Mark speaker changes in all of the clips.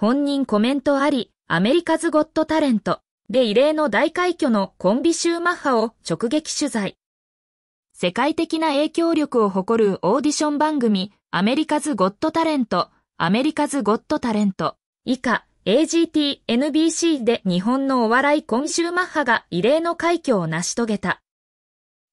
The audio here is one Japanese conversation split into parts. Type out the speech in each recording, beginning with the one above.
Speaker 1: 本人コメントあり、アメリカズ・ゴット・タレントで異例の大快挙のコンビシューマッハを直撃取材。世界的な影響力を誇るオーディション番組、アメリカズ・ゴット・タレント、アメリカズ・ゴット・タレント、以下、AGT、NBC で日本のお笑いコンシューマッハが異例の快挙を成し遂げた。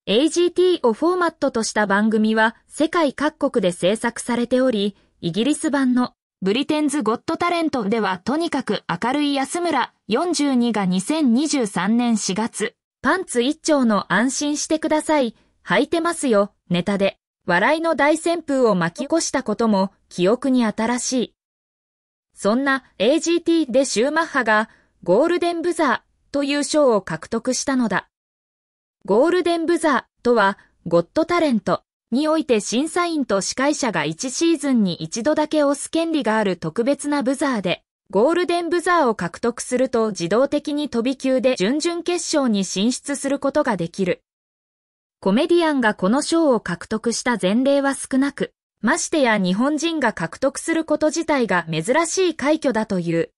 Speaker 1: AGT をフォーマットとした番組は世界各国で制作されており、イギリス版のブリテンズ・ゴット・タレントではとにかく明るい安村42が2023年4月、パンツ一丁の安心してください、履いてますよ、ネタで、笑いの大旋風を巻き起こしたことも記憶に新しい。そんな AGT でシューマッハがゴールデンブザーという賞を獲得したのだ。ゴールデンブザーとはゴッドタレントにおいて審査員と司会者が1シーズンに1度だけ押す権利がある特別なブザーで、ゴールデンブザーを獲得すると自動的に飛び級で準々決勝に進出することができる。コメディアンがこの賞を獲得した前例は少なく、ましてや日本人が獲得すること自体が珍しい快挙だという。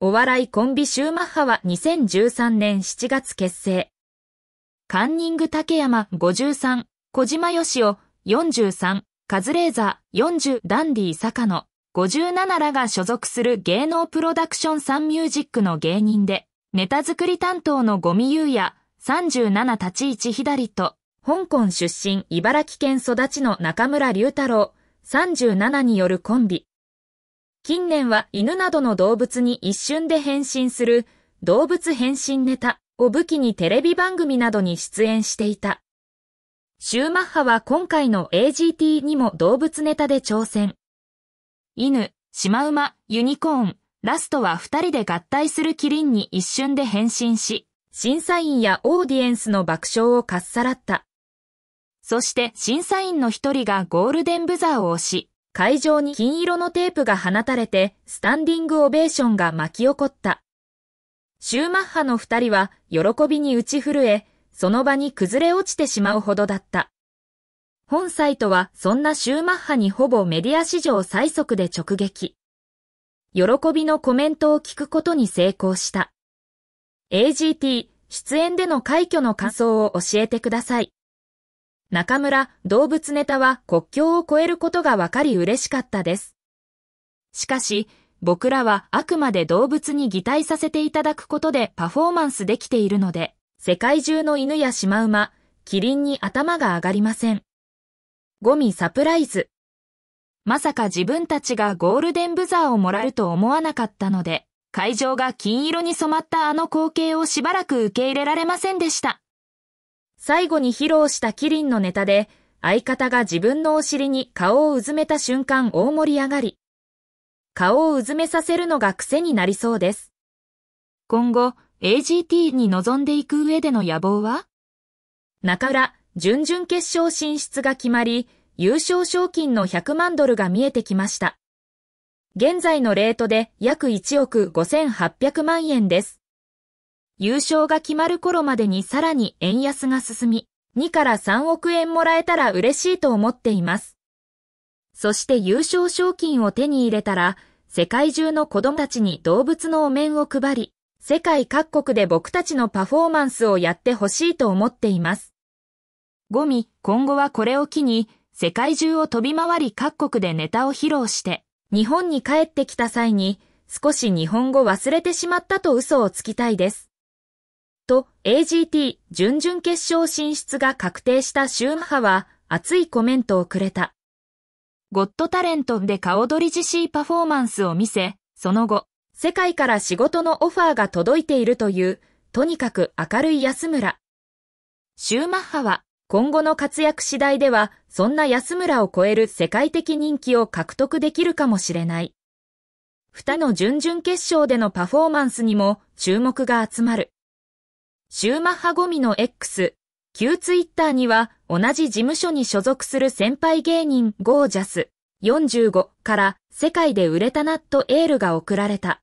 Speaker 1: お笑いコンビシューマッハは2013年7月結成。カンニング竹山53小島よしお43、カズレーザー40、ダンディ坂野57らが所属する芸能プロダクションサンミュージックの芸人で、ネタ作り担当のゴミ優ヤ、37立ち位置左と、香港出身茨城県育ちの中村龍太郎37によるコンビ。近年は犬などの動物に一瞬で変身する動物変身ネタを武器にテレビ番組などに出演していた。シューマッハは今回の AGT にも動物ネタで挑戦。犬、シマウマ、ユニコーン、ラストは二人で合体するキリンに一瞬で変身し、審査員やオーディエンスの爆笑をかっさらった。そして審査員の一人がゴールデンブザーを押し、会場に金色のテープが放たれて、スタンディングオベーションが巻き起こった。シューマッハの二人は喜びに打ち震え、その場に崩れ落ちてしまうほどだった。本サイトはそんなシューマッハにほぼメディア史上最速で直撃。喜びのコメントを聞くことに成功した。AGT 出演での快挙の感想を教えてください。中村動物ネタは国境を越えることがわかり嬉しかったです。しかし、僕らはあくまで動物に擬態させていただくことでパフォーマンスできているので、世界中の犬やシマウマ、キリンに頭が上がりません。ゴミサプライズ。まさか自分たちがゴールデンブザーをもらえると思わなかったので、会場が金色に染まったあの光景をしばらく受け入れられませんでした。最後に披露したキリンのネタで、相方が自分のお尻に顔をうずめた瞬間大盛り上がり。顔をうずめさせるのが癖になりそうです。今後、AGT に臨んでいく上での野望は中浦、準々決勝進出が決まり、優勝賞金の100万ドルが見えてきました。現在のレートで約1億5800万円です。優勝が決まる頃までにさらに円安が進み、2から3億円もらえたら嬉しいと思っています。そして優勝賞金を手に入れたら、世界中の子供たちに動物のお面を配り、世界各国で僕たちのパフォーマンスをやってほしいと思っています。ゴミ、今後はこれを機に、世界中を飛び回り各国でネタを披露して、日本に帰ってきた際に、少し日本語忘れてしまったと嘘をつきたいです。と、AGT 準々決勝進出が確定したシューマハは、熱いコメントをくれた。ゴッドタレントで顔取り GC パフォーマンスを見せ、その後、世界から仕事のオファーが届いているという、とにかく明るい安村。シューマッハは、今後の活躍次第では、そんな安村を超える世界的人気を獲得できるかもしれない。二の準々決勝でのパフォーマンスにも注目が集まる。シューマッハゴミの X、旧ツイッターには同じ事務所に所属する先輩芸人ゴージャス45から世界で売れたなとエールが送られた。